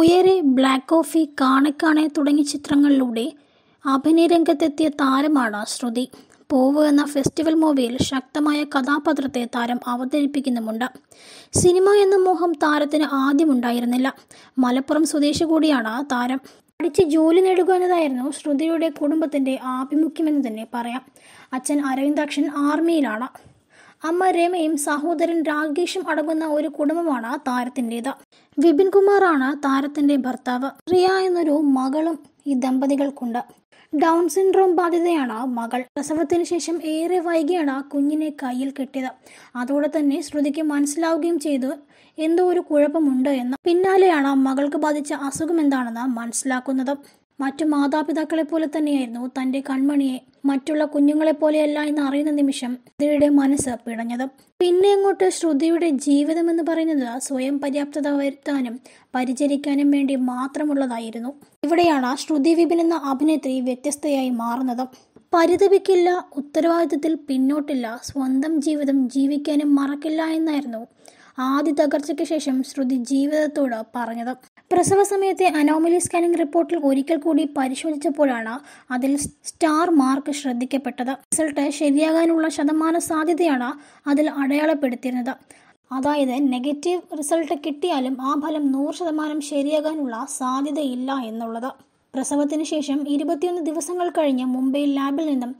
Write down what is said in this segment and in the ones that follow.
ഉയരെ black coffee കാണെ തുടങ്ങിയ ചിത്രങ്ങളിലൂടെ അഭിനയരംഗത്തെത്തിയ താരമാണ് ശ്രുതി പോവ് എന്ന ഫെസ്റ്റിവൽ മൂവിയിൽ ശക്തമായ കഥാപാത്രത്തെ താരം അവതരിപ്പിക്കുന്നുമുണ്ട് സിനിമ എന്ന മോഹം താരത്തിന് ആദ്യമുണ്ടായിരുന്നില്ല മലപ്പുറം സ്വദേശി കൂടിയാണ് താരം പഠിച്ച് ജോലി നേടുക എന്നതായിരുന്നു ശ്രുതിയുടെ കുടുംബത്തിൻ്റെ ആഭിമുഖ്യമെന്ന് തന്നെ പറയാം അച്ഛൻ അരവിന്ദാക്ഷൻ ആർമിയിലാണ് അമ്മ രമയും സഹോദരൻ രാകേഷും അടങ്ങുന്ന ഒരു കുടുംബമാണ് താരത്തിൻ്റെത് വിപിൻ കുമാറാണ് താരത്തിന്റെ ഭർത്താവ് റിയ എന്നൊരു മകളും ഈ ദമ്പതികൾക്കുണ്ട് ഡൗൺ സിൻഡ്രോം ബാധിതയാണ് മകൾ പ്രസവത്തിന് ശേഷം ഏറെ വൈകിയാണ് കുഞ്ഞിനെ കയ്യിൽ കിട്ടിയത് അതോടെ തന്നെ ശ്രുതിക്ക് മനസ്സിലാവുകയും ചെയ്തു എന്തോ ഒരു കുഴപ്പമുണ്ട് എന്ന് പിന്നാലെയാണ് മകൾക്ക് ബാധിച്ച അസുഖം എന്താണെന്ന് മനസ്സിലാക്കുന്നത് മറ്റു മാതാപിതാക്കളെ പോലെ തന്നെയായിരുന്നു തന്റെ കൺമണിയെ മറ്റുള്ള പോലെയല്ല എന്ന് അറിയുന്ന നിമിഷം ശ്രുതിയുടെ മനസ്സ് പിടഞ്ഞത് പിന്നെ അങ്ങോട്ട് ശ്രുതിയുടെ ജീവിതം എന്ന് പറയുന്നത് സ്വയം പര്യാപ്തത വരുത്താനും പരിചരിക്കാനും വേണ്ടി മാത്രമുള്ളതായിരുന്നു ഇവിടെയാണ് ശ്രുതി വിപിൻ എന്ന അഭിനേത്രി വ്യത്യസ്തയായി മാറുന്നത് പരിതപിക്കില്ല ഉത്തരവാദിത്വത്തിൽ പിന്നോട്ടില്ല സ്വന്തം ജീവിതം ജീവിക്കാനും മറക്കില്ല എന്നായിരുന്നു ആദ്യ തകർച്ചയ്ക്ക് ശേഷം ശ്രുതി ജീവിതത്തോട് പറഞ്ഞത് പ്രസവ സമയത്തെ അനോമലി സ്കാനിംഗ് റിപ്പോർട്ടിൽ ഒരിക്കൽ കൂടി പരിശോധിച്ചപ്പോഴാണ് അതിൽ സ്റ്റാർ മാർക്ക് ശ്രദ്ധിക്കപ്പെട്ടത് റിസൾട്ട് ശരിയാകാനുള്ള ശതമാന സാധ്യതയാണ് അതിൽ അടയാളപ്പെടുത്തിയിരുന്നത് അതായത് നെഗറ്റീവ് റിസൾട്ട് കിട്ടിയാലും ആ ഫലം നൂറ് ശതമാനം ശരിയാകാനുള്ള സാധ്യതയില്ല എന്നുള്ളത് പ്രസവത്തിന് ശേഷം ഇരുപത്തിയൊന്ന് ദിവസങ്ങൾ കഴിഞ്ഞ് മുംബൈ ലാബിൽ നിന്നും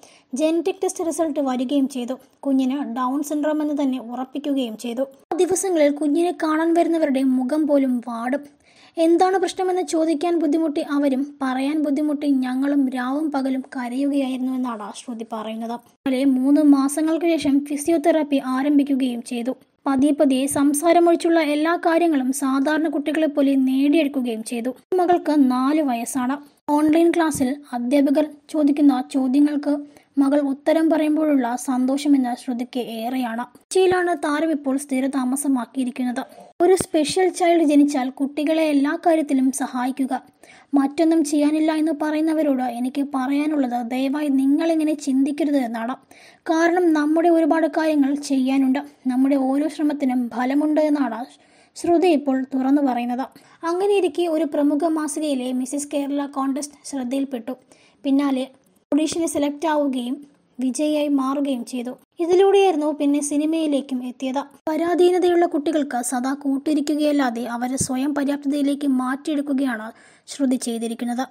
ജനറ്റിക് ടെസ്റ്റ് റിസൾട്ട് വരികയും ചെയ്തു കുഞ്ഞിന് ഡൗൺ സിൻഡ്രോം എന്ന് തന്നെ ഉറപ്പിക്കുകയും ചെയ്തു ആ ദിവസങ്ങളിൽ കുഞ്ഞിനെ കാണാൻ വരുന്നവരുടെ മുഖം പോലും വാടും എന്താണ് പ്രശ്നമെന്ന് ചോദിക്കാൻ ബുദ്ധിമുട്ടി അവരും പറയാൻ ബുദ്ധിമുട്ടി ഞങ്ങളും രാവും പകലും എന്നാണ് ശ്രുതി പറയുന്നത് അല്ലെ മൂന്ന് മാസങ്ങൾക്ക് ശേഷം ഫിസിയോതെറാപ്പി ആരംഭിക്കുകയും ചെയ്തു പതിയെ പതിയെ സംസാരമൊഴിച്ചുള്ള എല്ലാ കാര്യങ്ങളും സാധാരണ കുട്ടികളെപ്പോലെ നേടിയെടുക്കുകയും ചെയ്തു മകൾക്ക് നാല് വയസ്സാണ് ഓൺലൈൻ ക്ലാസ്സിൽ അധ്യാപകർ ചോദിക്കുന്ന ചോദ്യങ്ങൾക്ക് മകൾ ഉത്തരം പറയുമ്പോഴുള്ള സന്തോഷം എന്ന ശ്രുതിക്ക് ഏറെയാണ് കൊച്ചിയിലാണ് താരം ഇപ്പോൾ സ്ഥിരതാമസമാക്കിയിരിക്കുന്നത് ഒരു സ്പെഷ്യൽ ചൈൽഡ് ജനിച്ചാൽ കുട്ടികളെ എല്ലാ കാര്യത്തിലും സഹായിക്കുക മറ്റൊന്നും ചെയ്യാനില്ല എന്ന് പറയുന്നവരോട് എനിക്ക് പറയാനുള്ളത് ദയവായി നിങ്ങളിങ്ങനെ ചിന്തിക്കരുത് എന്നാണ് കാരണം നമ്മുടെ ഒരുപാട് കാര്യങ്ങൾ ചെയ്യാനുണ്ട് നമ്മുടെ ഓരോ ശ്രമത്തിനും ഫലമുണ്ട് എന്നാണ് ശ്രുതി ഇപ്പോൾ തുറന്നു പറയുന്നത് അങ്ങനെയിരിക്കെ ഒരു പ്രമുഖ മാസികയിലെ മിസസ് കേരള കോണ്ടസ്റ്റ് ശ്രദ്ധയിൽപ്പെട്ടു പിന്നാലെ ഓഡീഷന് സെലക്ട് ആവുകയും വിജയിയായി മാറുകയും ചെയ്തു ഇതിലൂടെയായിരുന്നു പിന്നെ സിനിമയിലേക്കും എത്തിയത് പരാധീനതയുള്ള കുട്ടികൾക്ക് സദാ കൂട്ടിരിക്കുകയല്ലാതെ അവരെ സ്വയം പര്യാപ്തതയിലേക്ക് മാറ്റിയെടുക്കുകയാണ് ശ്രുതി ചെയ്തിരിക്കുന്നത്